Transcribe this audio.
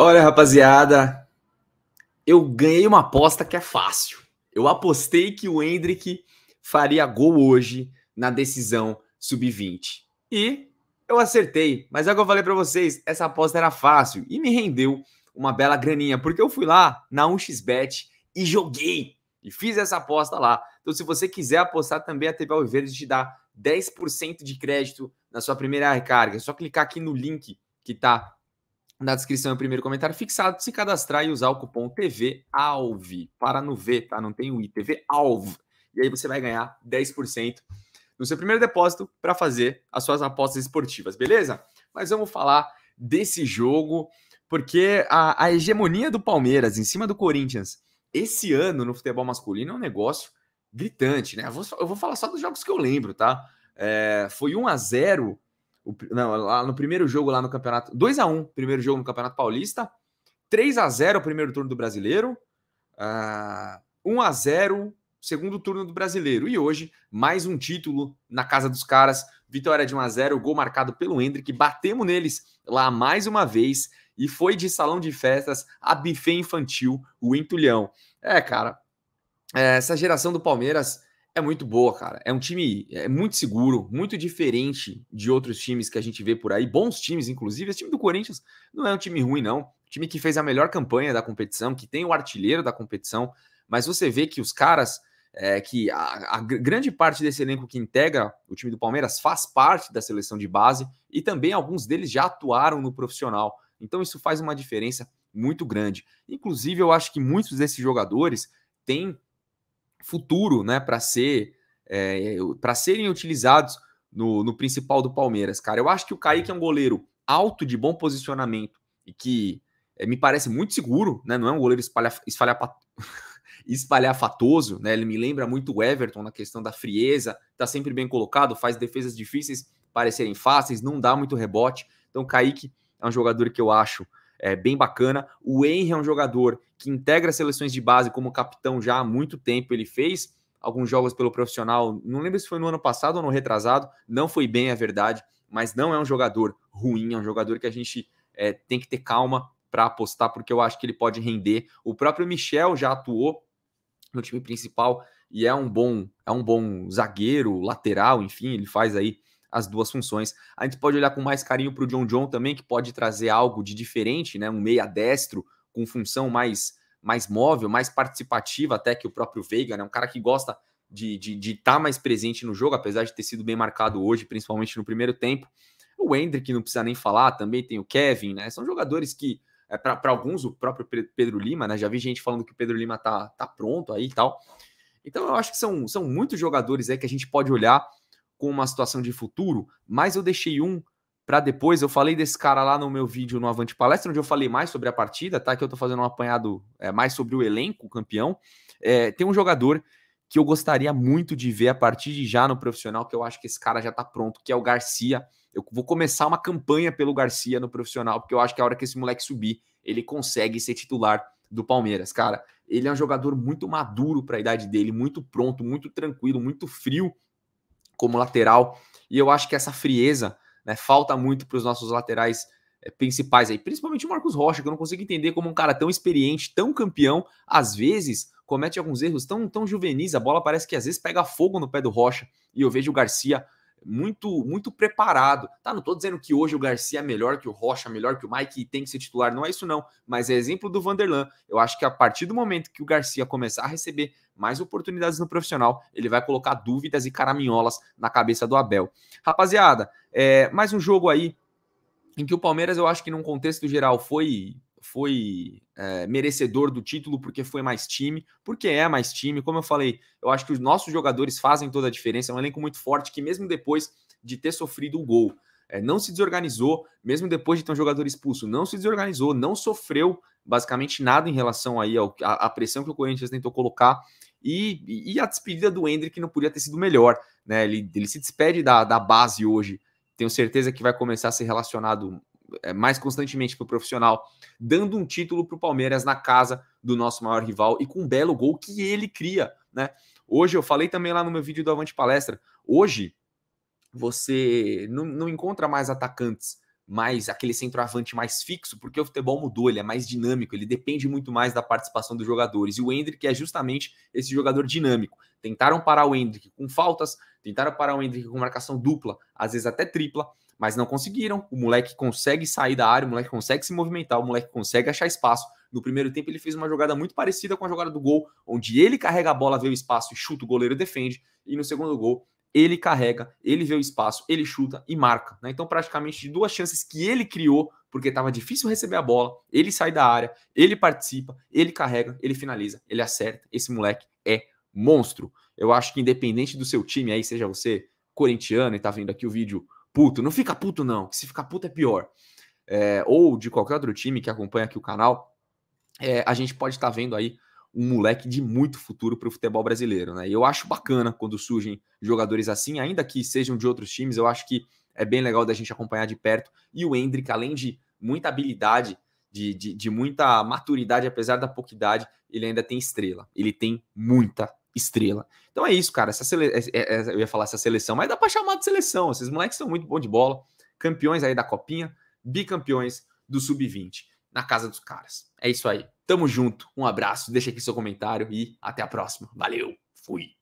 Olha, rapaziada, eu ganhei uma aposta que é fácil. Eu apostei que o Hendrick faria gol hoje na decisão sub-20. E eu acertei, mas é o que eu falei para vocês, essa aposta era fácil e me rendeu uma bela graninha, porque eu fui lá na 1xBet e joguei e fiz essa aposta lá. Então se você quiser apostar também a TV Alviverde te dá 10% de crédito na sua primeira recarga. É só clicar aqui no link que tá na descrição e o primeiro comentário fixado, se cadastrar e usar o cupom Alve para no V, tá? Não tem o I, Alve. E aí você vai ganhar 10% no seu primeiro depósito para fazer as suas apostas esportivas, beleza? Mas vamos falar desse jogo, porque a, a hegemonia do Palmeiras em cima do Corinthians esse ano no futebol masculino é um negócio gritante, né? Eu vou, eu vou falar só dos jogos que eu lembro, tá? É, foi 1 a 0 o, não, lá no primeiro jogo lá no campeonato. 2 a 1 primeiro jogo no Campeonato Paulista. 3 a 0 o primeiro turno do brasileiro. Uh, ah, 1 a 0 segundo turno do brasileiro. E hoje, mais um título na casa dos caras. Vitória de 1 a 0 gol marcado pelo Hendrick. Batemos neles lá mais uma vez. E foi de salão de festas a buffet infantil, o entulhão. É, cara, é, essa geração do Palmeiras é muito boa, cara. É um time é muito seguro, muito diferente de outros times que a gente vê por aí, bons times, inclusive. Esse time do Corinthians não é um time ruim, não. O time que fez a melhor campanha da competição, que tem o artilheiro da competição, mas você vê que os caras, é, que a, a grande parte desse elenco que integra o time do Palmeiras faz parte da seleção de base e também alguns deles já atuaram no profissional. Então isso faz uma diferença muito grande. Inclusive, eu acho que muitos desses jogadores têm futuro, né, para ser é, para serem utilizados no, no, principal do Palmeiras, cara. Eu acho que o Kaique é um goleiro alto de bom posicionamento e que é, me parece muito seguro, né? Não é um goleiro espalha, espalha, espalhafatoso, né? Ele me lembra muito o Everton na questão da frieza, tá sempre bem colocado, faz defesas difíceis parecerem fáceis, não dá muito rebote. Então, o Kaique é um jogador que eu acho é, bem bacana. O Henry é um jogador que integra seleções de base como capitão já há muito tempo. Ele fez alguns jogos pelo profissional, não lembro se foi no ano passado ou no retrasado, não foi bem, é verdade, mas não é um jogador ruim, é um jogador que a gente é, tem que ter calma para apostar, porque eu acho que ele pode render. O próprio Michel já atuou no time principal e é um bom é um bom zagueiro, lateral, enfim, ele faz aí as duas funções. A gente pode olhar com mais carinho para o John John também, que pode trazer algo de diferente, né? Um meia destro com função mais mais móvel, mais participativa até que o próprio Veiga, né? Um cara que gosta de estar de, de tá mais presente no jogo, apesar de ter sido bem marcado hoje, principalmente no primeiro tempo. O Hendrick não precisa nem falar, também tem o Kevin, né? São jogadores que, é, para alguns, o próprio Pedro Lima, né? Já vi gente falando que o Pedro Lima tá, tá pronto aí e tal. Então eu acho que são, são muitos jogadores aí que a gente pode olhar com uma situação de futuro, mas eu deixei um para depois. Eu falei desse cara lá no meu vídeo no Avante Palestra, onde eu falei mais sobre a partida, tá? Que eu tô fazendo um apanhado é, mais sobre o elenco, o campeão. É, tem um jogador que eu gostaria muito de ver a partir de já no profissional, que eu acho que esse cara já tá pronto, que é o Garcia. Eu vou começar uma campanha pelo Garcia no profissional, porque eu acho que a hora que esse moleque subir, ele consegue ser titular do Palmeiras, cara. Ele é um jogador muito maduro para a idade dele, muito pronto, muito tranquilo, muito frio como lateral. E eu acho que essa frieza né, falta muito para os nossos laterais é, principais aí, principalmente o Marcos Rocha, que eu não consigo entender como um cara tão experiente, tão campeão, às vezes comete alguns erros tão, tão juvenis, a bola parece que às vezes pega fogo no pé do Rocha, e eu vejo o Garcia muito muito preparado. Tá, não estou dizendo que hoje o Garcia é melhor que o Rocha, melhor que o Mike e tem que ser titular, não é isso não, mas é exemplo do Vanderlan. Eu acho que a partir do momento que o Garcia começar a receber mais oportunidades no profissional, ele vai colocar dúvidas e caraminholas na cabeça do Abel. Rapaziada, é, mais um jogo aí em que o Palmeiras, eu acho que num contexto geral foi foi é, merecedor do título porque foi mais time, porque é mais time. Como eu falei, eu acho que os nossos jogadores fazem toda a diferença. É um elenco muito forte que, mesmo depois de ter sofrido o gol, é, não se desorganizou, mesmo depois de ter um jogador expulso, não se desorganizou, não sofreu basicamente nada em relação aí ao, a, a pressão que o Corinthians tentou colocar. E, e a despedida do Hendrick não podia ter sido melhor. Né? Ele, ele se despede da, da base hoje. Tenho certeza que vai começar a ser relacionado é, mais constantemente para o profissional, dando um título para o Palmeiras na casa do nosso maior rival e com um belo gol que ele cria, né? Hoje eu falei também lá no meu vídeo do Avante Palestra, hoje você não, não encontra mais atacantes mais aquele centroavante mais fixo, porque o futebol mudou, ele é mais dinâmico, ele depende muito mais da participação dos jogadores. E o Hendrick é justamente esse jogador dinâmico. Tentaram parar o Hendrick com faltas, tentaram parar o Hendrick com marcação dupla, às vezes até tripla, mas não conseguiram. O moleque consegue sair da área, o moleque consegue se movimentar, o moleque consegue achar espaço. No primeiro tempo, ele fez uma jogada muito parecida com a jogada do gol, onde ele carrega a bola, vê o espaço e chuta, o goleiro defende. E no segundo gol, ele carrega, ele vê o espaço, ele chuta e marca. Né? Então, praticamente de duas chances que ele criou, porque estava difícil receber a bola, ele sai da área, ele participa, ele carrega, ele finaliza, ele acerta. Esse moleque é monstro. Eu acho que independente do seu time aí, seja você corintiano e está vendo aqui o vídeo puto. Não fica puto, não, se ficar puto é pior. É, ou de qualquer outro time que acompanha aqui o canal, é, a gente pode estar tá vendo aí um moleque de muito futuro para o futebol brasileiro, né? E eu acho bacana quando surgem jogadores assim, ainda que sejam de outros times, eu acho que é bem legal da gente acompanhar de perto. E o Hendrick, além de muita habilidade, de, de, de muita maturidade, apesar da pouca idade, ele ainda tem estrela. Ele tem muita estrela. Então é isso, cara. Essa sele... É, é, é, eu ia falar essa seleção, mas dá para chamar de seleção. Esses moleques são muito bom de bola, campeões aí da Copinha, bicampeões do Sub-20, na casa dos caras. É isso aí. Tamo junto, um abraço, deixa aqui seu comentário e até a próxima. Valeu, fui!